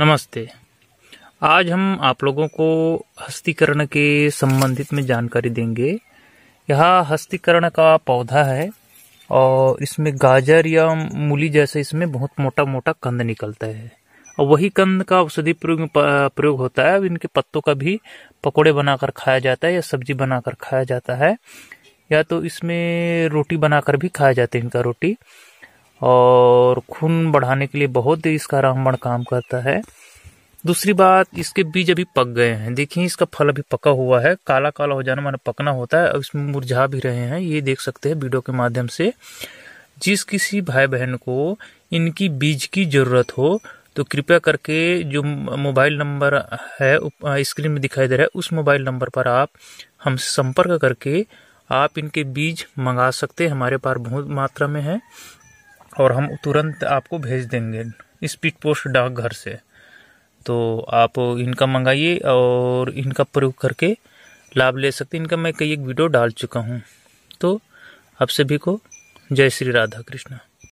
नमस्ते आज हम आप लोगों को हस्तीकरण के संबंधित में जानकारी देंगे यह हस्तीकरण का पौधा है और इसमें गाजर या मूली जैसे इसमें बहुत मोटा मोटा कंद निकलता है और वही कंद का औषधि प्रयोग प्रयोग होता है इनके पत्तों का भी पकोड़े बनाकर खाया जाता है या सब्जी बनाकर खाया जाता है या तो इसमें रोटी बनाकर भी खाया जाता है इनका रोटी और खून बढ़ाने के लिए बहुत ही इसका रामबण काम करता है दूसरी बात इसके बीज अभी पक गए हैं देखिए इसका फल अभी पका हुआ है काला काला हो जाना माना पकना होता है अब इसमें मुरझा भी रहे हैं ये देख सकते हैं वीडियो के माध्यम से जिस किसी भाई बहन को इनकी बीज की ज़रूरत हो तो कृपया करके जो मोबाइल नंबर है स्क्रीन में दिखाई दे रहा है उस मोबाइल नंबर पर आप हमसे संपर्क करके आप इनके बीज मंगा सकते हैं हमारे पास बहुत मात्रा में है और हम तुरंत आपको भेज देंगे स्पीड पोस्ट डाक घर से तो आप इनका मंगाइए और इनका प्रयोग करके लाभ ले सकते हैं इनका मैं कई एक वीडियो डाल चुका हूँ तो आप सभी को जय श्री राधा कृष्ण